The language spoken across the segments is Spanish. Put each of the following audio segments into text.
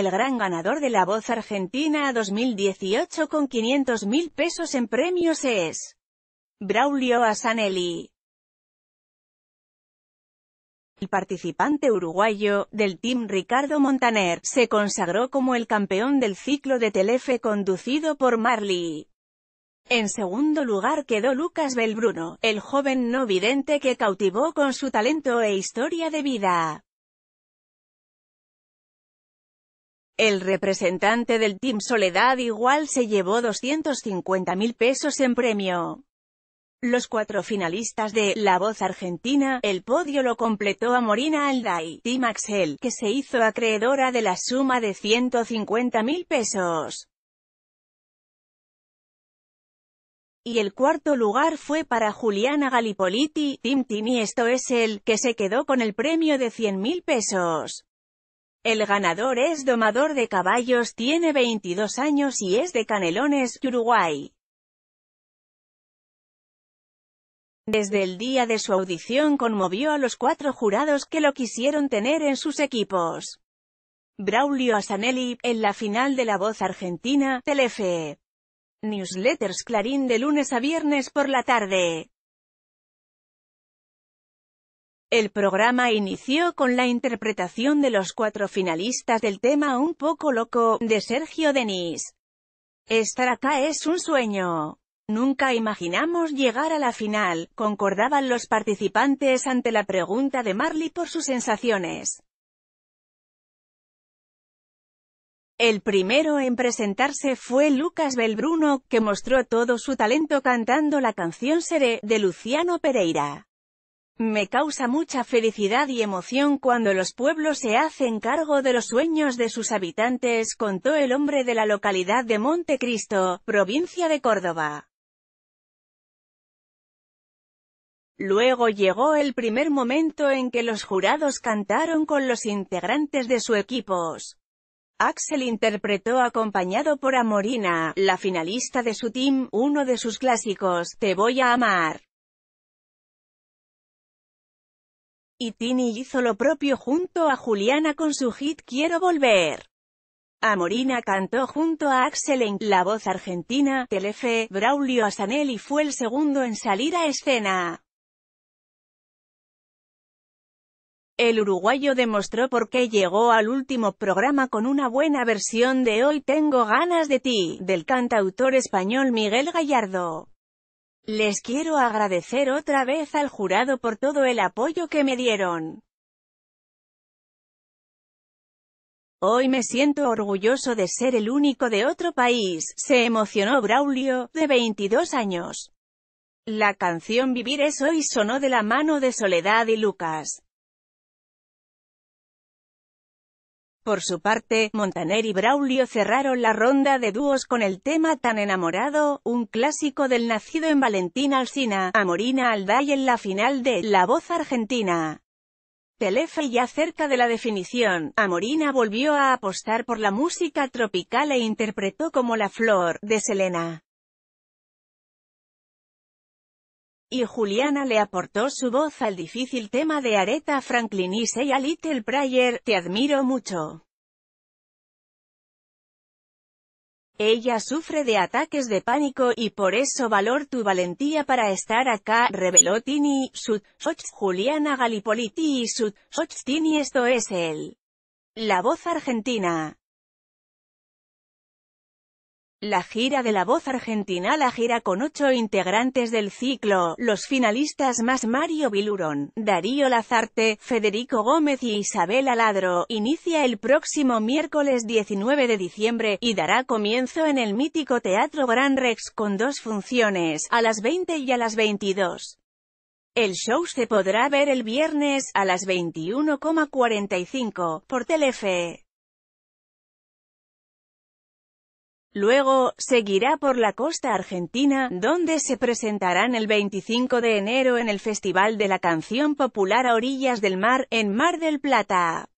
el gran ganador de La Voz Argentina 2018 con 500 mil pesos en premios es Braulio Asanelli. El participante uruguayo, del team Ricardo Montaner, se consagró como el campeón del ciclo de Telefe conducido por Marley. En segundo lugar quedó Lucas Belbruno, el joven no vidente que cautivó con su talento e historia de vida. El representante del Team Soledad igual se llevó 250 mil pesos en premio. Los cuatro finalistas de La Voz Argentina, el podio lo completó a Morina Alday, Team Axel, que se hizo acreedora de la suma de 150 mil pesos. Y el cuarto lugar fue para Juliana Galipoliti, Team y esto es el, que se quedó con el premio de 100 mil pesos. El ganador es domador de caballos, tiene 22 años y es de Canelones, Uruguay. Desde el día de su audición conmovió a los cuatro jurados que lo quisieron tener en sus equipos. Braulio Asanelli, en la final de La Voz Argentina, Telefe. Newsletters Clarín de lunes a viernes por la tarde. El programa inició con la interpretación de los cuatro finalistas del tema Un poco loco, de Sergio Denis. Estar acá es un sueño. Nunca imaginamos llegar a la final, concordaban los participantes ante la pregunta de Marley por sus sensaciones. El primero en presentarse fue Lucas Belbruno, que mostró todo su talento cantando la canción Seré, de Luciano Pereira. Me causa mucha felicidad y emoción cuando los pueblos se hacen cargo de los sueños de sus habitantes, contó el hombre de la localidad de Montecristo, provincia de Córdoba. Luego llegó el primer momento en que los jurados cantaron con los integrantes de su equipos. Axel interpretó acompañado por Amorina, la finalista de su team, uno de sus clásicos, Te voy a amar. Y Tini hizo lo propio junto a Juliana con su hit Quiero Volver. Amorina cantó junto a Axel en La Voz Argentina, Telefe, Braulio Asanel y fue el segundo en salir a escena. El uruguayo demostró por qué llegó al último programa con una buena versión de Hoy tengo ganas de ti, del cantautor español Miguel Gallardo. Les quiero agradecer otra vez al jurado por todo el apoyo que me dieron. Hoy me siento orgulloso de ser el único de otro país, se emocionó Braulio, de 22 años. La canción Vivir es hoy sonó de la mano de Soledad y Lucas. Por su parte, Montaner y Braulio cerraron la ronda de dúos con el tema Tan enamorado, un clásico del nacido en Valentín Alsina, Amorina Alday en la final de La Voz Argentina. Telefe ya cerca de la definición, Amorina volvió a apostar por la música tropical e interpretó como la flor, de Selena. y Juliana le aportó su voz al difícil tema de Aretha Franklin y Say a Little Prayer, Te admiro mucho. Ella sufre de ataques de pánico, y por eso valor tu valentía para estar acá, reveló Tini, Juliana Galipoliti y Sud, Tini esto es él. La voz argentina. La gira de La Voz Argentina La gira con ocho integrantes del ciclo, los finalistas más Mario Bilurón, Darío Lazarte, Federico Gómez y Isabel Aladro, inicia el próximo miércoles 19 de diciembre, y dará comienzo en el mítico Teatro Gran Rex con dos funciones, a las 20 y a las 22. El show se podrá ver el viernes, a las 21.45, por Telefe. Luego, seguirá por la costa argentina, donde se presentarán el 25 de enero en el Festival de la Canción Popular a Orillas del Mar, en Mar del Plata.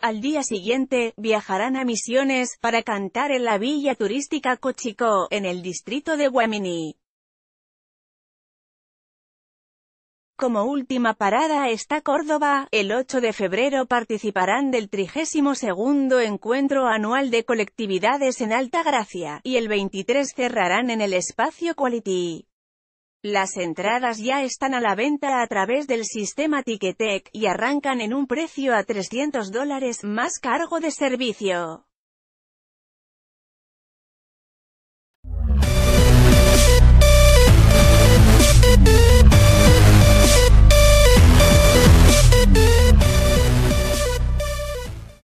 Al día siguiente, viajarán a Misiones, para cantar en la villa turística Cochicó, en el distrito de Huamini. Como última parada está Córdoba, el 8 de febrero participarán del 32 Encuentro Anual de Colectividades en Alta Gracia, y el 23 cerrarán en el espacio Quality. Las entradas ya están a la venta a través del sistema Ticketek, y arrancan en un precio a 300 dólares, más cargo de servicio.